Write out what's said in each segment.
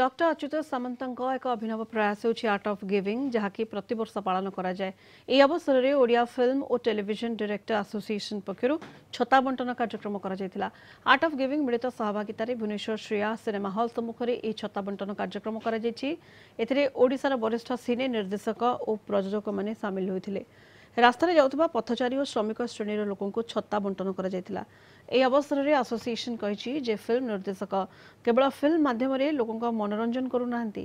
doctor Achyut ସାମନ୍ତଙ୍କ ଏକ ଅଭିନବ ପ୍ରୟାସ ହେଉଛି ଆର୍ଟ ଅଫ୍ ଗିଭିଂ ଯାହାକି ପ୍ରତିବର୍ଷ ପାଳନ କରାଯାଏ ଏହି ଅବସରରେ ଓଡ଼ିଆ ଫିଲ୍ମ ଓ ଟେଲିଭିଜନ ଡିରେକ୍ଟର ଆସୋସିଏସନ ପକ୍ଷରୁ ଛତା ବଣ୍ଟନ କାର୍ଯ୍ୟକ୍ରମ କରାଯାଇଥିଲା ଆର୍ଟ ଅଫ୍ ଗିଭିଂ ମିଳିତ ସହଭାଗିତାରେ ଭୁବନେଶ୍ୱର ଶ୍ରେୟା ସିନେମା ହଲ୍ ସମ୍ମୁଖରେ ଏହି ଛତା ବଣ୍ଟନ କାର୍ଯ୍ୟକ୍ରମ କରାଯାଇଛି ଏଥିରେ ଓଡ଼ିଶାର ବରିଷ୍ଠ ସିନେ ନିର୍ଦ୍ଦେଶକ ଓ ପ୍ରଯୋଜକମାନେ ସାମିଲ ହୋଇଥିଲେ ରାସ୍ତାରେ ଯାଉଥିବା ପଥଚାରୀ ଓ ଶ୍ରମିକ ଶ୍ରେଣୀର ଲୋକଙ୍କୁ ଛତା ବଣ୍ଟନ କରାଯାଇଥିଲା ଏହି ଅବସରରେ ଆସୋସିଏସନ୍ କହିଛି ଯେ ଫିଲ୍ମ ନିର୍ଦ୍ଦେଶକ କେବଳ ଫିଲ୍ମ ମାଧ୍ୟମରେ ଲୋକଙ୍କ ମନୋରଞ୍ଜନ କରୁନାହାନ୍ତି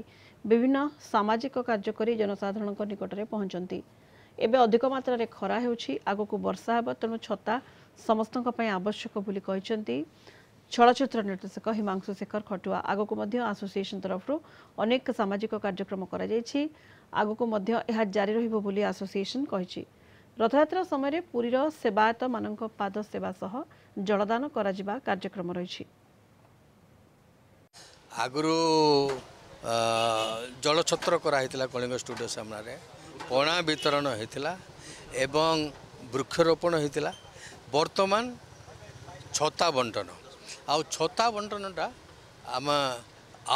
ବିଭିନ୍ନ ସାମାଜିକ କାର୍ଯ୍ୟ କରି ଜନସାଧାରଣଙ୍କ ନିକଟରେ ପହଞ୍ଚନ୍ତି ଏବେ ଅଧିକ ମାତ୍ରାରେ ଖରା ହେଉଛି ଆଗକୁ ବର୍ଷା ହେବ ତେଣୁ ଛତା ସମସ୍ତଙ୍କ ପାଇଁ ଆବଶ୍ୟକ ବୋଲି କହିଛନ୍ତି চলচ্চিত্র নির্দেশক হিমাংশু শেখর খটুয়া আগক আসোসিয়েসন তরফর অনেক সামাজিক কার্যক্রম করা যাই আগক জারি রহব বলে আসোসিয়েসন কিন্তু ରଥଯାତ୍ରା ସମୟରେ ପୁରୀର ସେବାୟତମାନଙ୍କ ପାଦ ସେବା ସହ ଜଳଦାନ କରାଯିବା କାର୍ଯ୍ୟକ୍ରମ ରହିଛି ଆଗରୁ ଜଳଛତ୍ର କରାହେଇଥିଲା କଳିଙ୍ଗ ଷ୍ଟୁଡ଼ିଓ ସାମ୍ନାରେ ପଣା ବିତରଣ ହୋଇଥିଲା ଏବଂ ବୃକ୍ଷରୋପଣ ହୋଇଥିଲା ବର୍ତ୍ତମାନ ଛତା ବଣ୍ଟନ ଆଉ ଛତା ବଣ୍ଟନଟା ଆମେ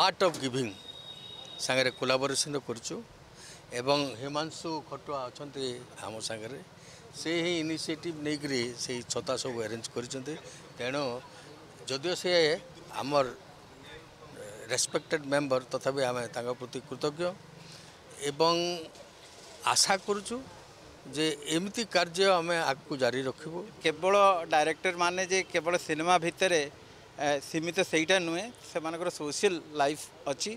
ଆର୍ଟ ଅଫ୍ ଗିଭିଙ୍ଗ ସାଙ୍ଗରେ କୋଲାବରେସନ୍ କରୁଛୁ ଏବଂ ହିମାଂଶୁ ଖଟୁଆ ଅଛନ୍ତି ଆମ ସାଙ୍ଗରେ ସେ ହିଁ ଇନିସିଏଟିଭ୍ ନେଇକରି ସେଇ ଛତା ସବୁ ଆରେଞ୍ଜ କରିଛନ୍ତି ତେଣୁ ଯଦିଓ ସେ ଆମର ରେସ୍ପେକ୍ଟେଡ଼ ମେମ୍ବର ତଥାପି ଆମେ ତାଙ୍କ ପ୍ରତି କୃତଜ୍ଞ ଏବଂ ଆଶା କରୁଛୁ ଯେ ଏମିତି କାର୍ଯ୍ୟ ଆମେ ଆଗକୁ ଜାରି ରଖିବୁ କେବଳ ଡାଇରେକ୍ଟର ମାନେ ଯେ କେବଳ ସିନେମା ଭିତରେ সীমিত সেইটা নুহে সেমানকর সোশিয়াল লাইফ অছি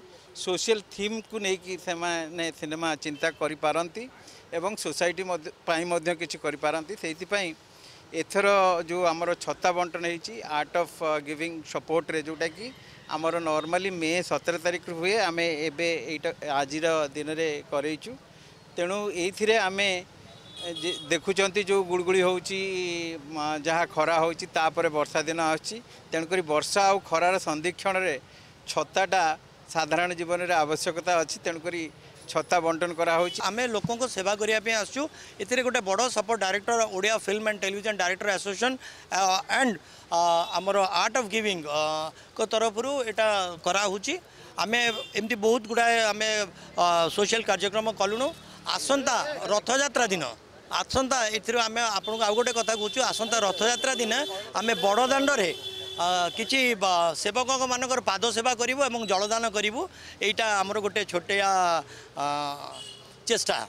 সোশিয়াল থিমকু নেইকি সেমানে সিনেমা চিন্তা করি পারন্তি এবং সোসাইটি পাই মধ্য কিছু করি পারন্তি সেইথিপাই এথর যে আমার ছতা বন্টন হয়েছি আর্ট অফ গিভিং সপোর্টরে যেটাকি আমার নর্মালি মে সতের তারিখ হুয়ে আমি এবে এইটা আজির দিনরে করাইছু তেণু এইথিরে আমি দেখুଛନ୍ତି ଯେଉଁ ଗୁଳୁଗୁଳି ହେଉଛି ଯାହା ଖରା ହେଉଛି ତାପରେ ବର୍ଷା ଦିନ ଆସୁଛି ତେଣୁକରି ବର୍ଷା ଆଉ ଖରାର ସନ୍ଧିକ୍ଷଣରେ ଛତାଟା ସାଧାରଣ ଜୀବନରେ ଆବଶ୍ୟକତା ଅଛି ତେଣୁକରି ଛତା ବଣ୍ଟନ କରାହେଉଛି ଆମେ ଲୋକଙ୍କ ସେବା କରିବା ପାଇଁ ଆସୁଛୁ ଏଥିରେ ଗୋଟେ ବଡ଼ support director Odia film and television director association and ଆମର ଆର୍ଟ ଅଫ୍ ଗିଭିଙ୍ଗଙ୍କ ତରଫରୁ ଏଇଟା କରାହେଉଛି ଆମେ ଏମିତି ବହୁତ ଗୁଡ଼ାଏ ଆମେ ସୋସିଆଲ କାର୍ଯ୍ୟକ୍ରମ କଲୁଣୁ ଆସନ୍ତା ରଥଯାତ୍ରା ଦିନ ଆସନ୍ତା ଏଥିରୁ ଆମେ ଆପଣଙ୍କୁ ଆଉ ଗୋଟେ କଥା କହୁଛୁ ଆସନ୍ତା ରଥଯାତ୍ରା ଦିନ ଆମେ ବଡ଼ଦାଣ୍ଡରେ କିଛି ସେବକମାନଙ୍କର ପାଦ ସେବା କରିବୁ ଏବଂ ଜଳଦାନ କରିବୁ ଏଇଟା ଆମର ଗୋଟେ ଛୋଟିଆ ଚେଷ୍ଟା